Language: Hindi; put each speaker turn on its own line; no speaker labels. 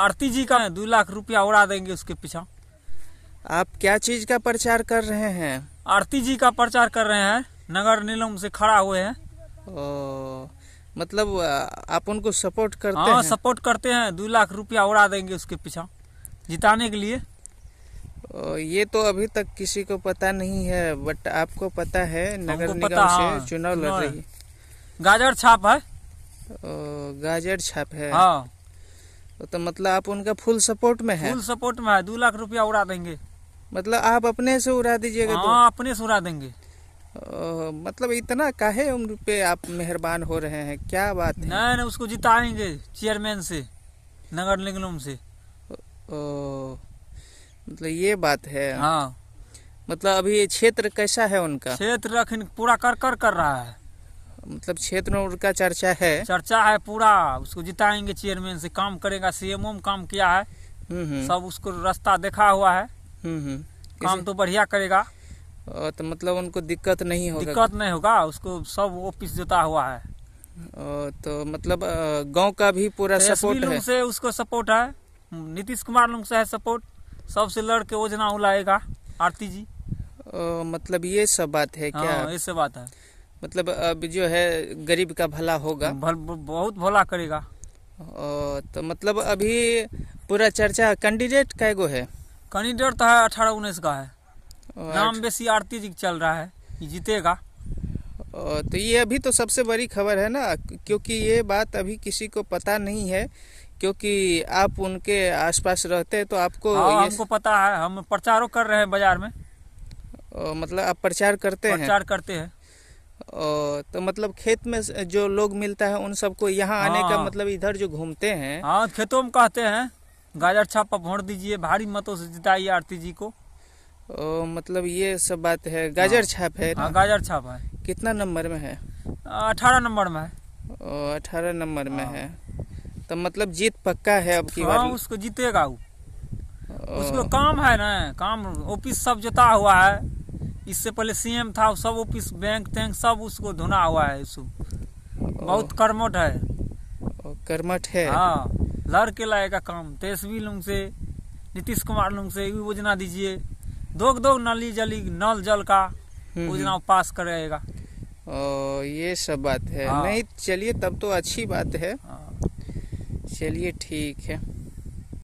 आरती जी का दो लाख रुपया उड़ा देंगे उसके पीछा
आप क्या चीज का प्रचार कर रहे हैं
आरती जी का प्रचार कर रहे हैं नगर निलम से खड़ा हुए हैं ओ,
मतलब आप उनको सपोर्ट करते हाँ, हैं
सपोर्ट करते हैं दो लाख रुपया
उड़ा देंगे उसके पीछा जिताने के लिए ओ, ये तो अभी तक किसी को पता नहीं है बट आपको पता है नगर निगम पता, से हाँ, चुनाव लड़ रही गाजर छाप है ओ, गाजर छाप है हाँ तो, तो मतलब आप उनका फुल सपोर्ट में है फुल
सपोर्ट में है दो लाख रुपया उड़ा देंगे
मतलब आप अपने से उड़ा दीजिएगा तो? हाँ, अपने से उड़ा देंगे मतलब इतना काहे उम्र पे आप मेहरबान हो रहे हैं क्या बात है
नहीं नहीं उसको जिताएंगे चेयरमैन से नगर निगम
से ओ, ओ, मतलब ये बात है हाँ मतलब अभी क्षेत्र कैसा है उनका
क्षेत्र
पूरा कर कर कर रहा है मतलब क्षेत्र उनका चर्चा है
चर्चा है पूरा उसको जिताएंगे चेयरमैन से काम करेगा सीएमओ में काम किया है हम्म, हम्म। सब उसको रास्ता देखा हुआ है हम्म, काम तो बढ़िया
करेगा तो मतलब उनको दिक्कत नहीं होगा दिक्कत
नहीं होगा उसको सब ऑफिस देता हुआ
है तो मतलब गांव का भी पूरा सपोर्ट तो है से
उसको सपोर्ट है नीतीश कुमार लोग से है सपोर्ट सबसे लड़ के योजना लाएगा आरती जी
ओ, मतलब ये सब बात है हाँ, क्या हाँ, ये सब बात है मतलब अब जो है गरीब का भला होगा भल, बहुत भला करेगा तो मतलब अभी पूरा चर्चा कैंडिडेट कै गो है कैंडिडेट तो है अठारह उन्नीस का है
नाम अच्छा। बेसी आरती जी चल रहा है जीतेगा
तो ये अभी तो सबसे बड़ी खबर है ना क्योंकि ये बात अभी किसी को पता नहीं है क्योंकि आप उनके आसपास रहते हैं तो आपको हाँ, हमको
पता है हम प्रचारों कर रहे हैं बाजार में
ओ, मतलब आप प्रचार करते प्रचार हैं प्रचार करते हैं तो मतलब खेत में जो लोग मिलता है उन सबको यहाँ आने का हाँ। मतलब इधर जो घूमते हैं हाँ खेतों में कहते हैं
गाजर छापा भोड़ दीजिए भारी मतों से जिताइए आरती जी को
ओ, मतलब ये सब बात है गाजर हाँ। छाप है आ, हाँ, गाजर छाप है कितना नंबर में है अठारह नंबर में है अठारह नंबर में है तो मतलब जीत पक्का है अब की बार उसको
जीतेगा वो
उसको काम है
ना काम ऑफिस सब जता हुआ है इससे पहले सीएम था सब ऑफिस बैंक तैंक सब उसको धुना हुआ है इसको बहुत कर्मठ है कर्मठ है हाँ लड़ के लाएगा काम तेजस्वी लोग से नीतीश कुमार लोग से योजना दीजिए दो दो नली जली नल जल का हम्म, हम्म। योजना पास करेगा
ओ, ये सब बात है हाँ। नहीं चलिए तब तो अच्छी बात है हाँ। चलिए ठीक है